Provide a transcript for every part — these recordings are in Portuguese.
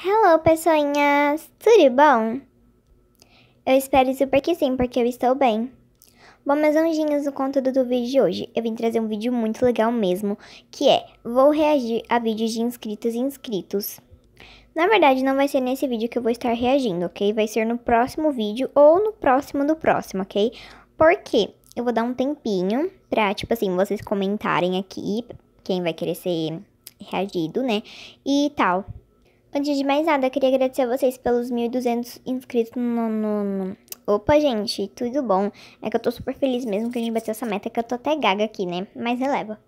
Hello, pessoinhas! Tudo bom? Eu espero super que sim, porque eu estou bem. Bom, meus anjinhos, no conteúdo do vídeo de hoje, eu vim trazer um vídeo muito legal mesmo, que é Vou reagir a vídeos de inscritos e inscritos. Na verdade, não vai ser nesse vídeo que eu vou estar reagindo, ok? Vai ser no próximo vídeo ou no próximo do próximo, ok? Porque eu vou dar um tempinho pra, tipo assim, vocês comentarem aqui quem vai querer ser reagido, né? E tal. Antes de mais nada, queria agradecer a vocês pelos 1.200 inscritos no, no, no, Opa, gente, tudo bom? É que eu tô super feliz mesmo que a gente bateu essa meta, que eu tô até gaga aqui, né? Mas releva.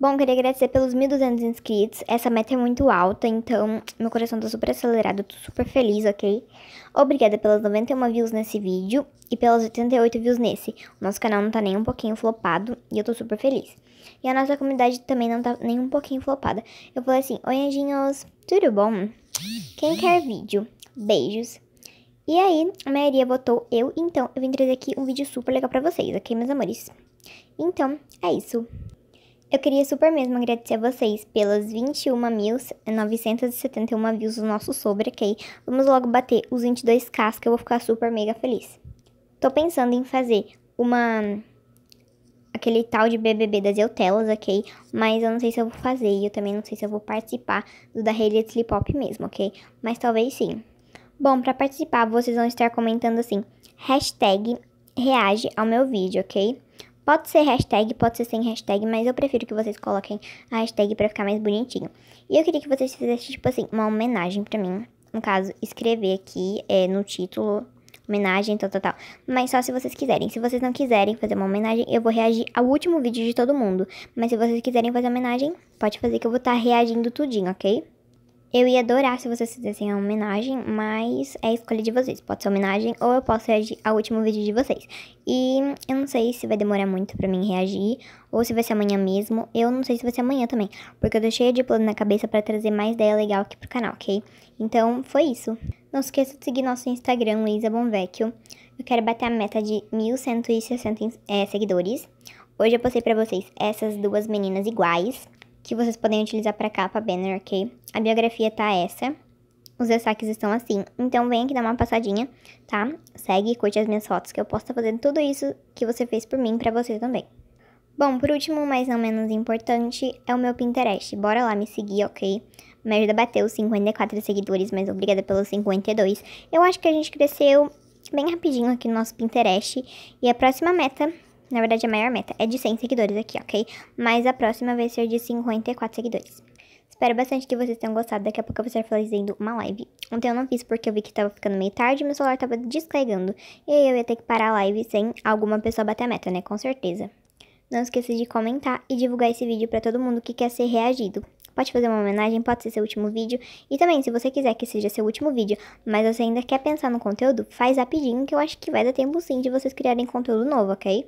Bom, queria agradecer pelos 1.200 inscritos. Essa meta é muito alta, então meu coração tá super acelerado, tô super feliz, ok? Obrigada pelas 91 views nesse vídeo e pelas 88 views nesse. O nosso canal não tá nem um pouquinho flopado e eu tô super feliz. E a nossa comunidade também não tá nem um pouquinho flopada. Eu falei assim, oi anjinhos, tudo bom? Quem quer vídeo? Beijos. E aí, a maioria votou eu, então eu vim trazer aqui um vídeo super legal pra vocês, ok, meus amores? Então, é isso. Eu queria super mesmo agradecer a vocês pelas 21.971 views do nosso sobre, ok? Vamos logo bater os 22k que eu vou ficar super mega feliz. Tô pensando em fazer uma aquele tal de BBB das Eutelas, ok? Mas eu não sei se eu vou fazer e eu também não sei se eu vou participar do da Rede Slipop mesmo, ok? Mas talvez sim. Bom, para participar vocês vão estar comentando assim, hashtag reage ao meu vídeo, ok? Pode ser hashtag, pode ser sem hashtag, mas eu prefiro que vocês coloquem a hashtag para ficar mais bonitinho. E eu queria que vocês fizessem, tipo assim, uma homenagem para mim. No caso, escrever aqui é, no título homenagem, tal, tal, tal. Mas só se vocês quiserem. Se vocês não quiserem fazer uma homenagem, eu vou reagir ao último vídeo de todo mundo. Mas se vocês quiserem fazer homenagem, pode fazer que eu vou estar tá reagindo tudinho, ok? Eu ia adorar se vocês fizessem uma homenagem, mas é a escolha de vocês. Pode ser homenagem ou eu posso reagir ao último vídeo de vocês. E eu não sei se vai demorar muito pra mim reagir, ou se vai ser amanhã mesmo. Eu não sei se vai ser amanhã também, porque eu tô cheia de plano na cabeça pra trazer mais ideia legal aqui pro canal, ok? Então, foi isso. Não se esqueça de seguir nosso Instagram, Luísa Bonvecchio. Eu quero bater a meta de 1.160 é, seguidores. Hoje eu postei pra vocês essas duas meninas iguais que vocês podem utilizar para capa, banner, ok? A biografia tá essa. Os destaques estão assim. Então vem aqui dar uma passadinha, tá? Segue e curte as minhas fotos que eu posso estar fazendo tudo isso que você fez por mim para você também. Bom, por último, mas não menos importante, é o meu Pinterest. Bora lá me seguir, ok? Me ajuda a bater os 54 seguidores, mas obrigada pelos 52. Eu acho que a gente cresceu bem rapidinho aqui no nosso Pinterest. E a próxima meta na verdade, a maior meta é de 100 seguidores aqui, ok? Mas a próxima vai ser de 54 seguidores. Espero bastante que vocês tenham gostado. Daqui a pouco eu vou estar fazendo uma live. Ontem eu não fiz porque eu vi que tava ficando meio tarde, meu celular tava descarregando. E aí eu ia ter que parar a live sem alguma pessoa bater a meta, né? Com certeza. Não esqueça de comentar e divulgar esse vídeo para todo mundo que quer ser reagido. Pode fazer uma homenagem, pode ser seu último vídeo. E também, se você quiser que seja seu último vídeo, mas você ainda quer pensar no conteúdo, faz rapidinho que eu acho que vai dar tempo sim de vocês criarem conteúdo novo, ok?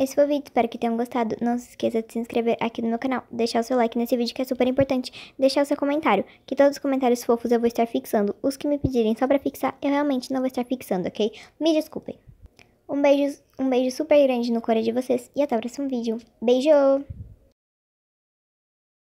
Esse foi o vídeo, espero que tenham gostado. Não se esqueça de se inscrever aqui no meu canal, deixar o seu like nesse vídeo que é super importante, deixar o seu comentário, que todos os comentários fofos eu vou estar fixando. Os que me pedirem só pra fixar, eu realmente não vou estar fixando, ok? Me desculpem. Um beijo, um beijo super grande no coração de vocês e até o próximo vídeo. Beijo!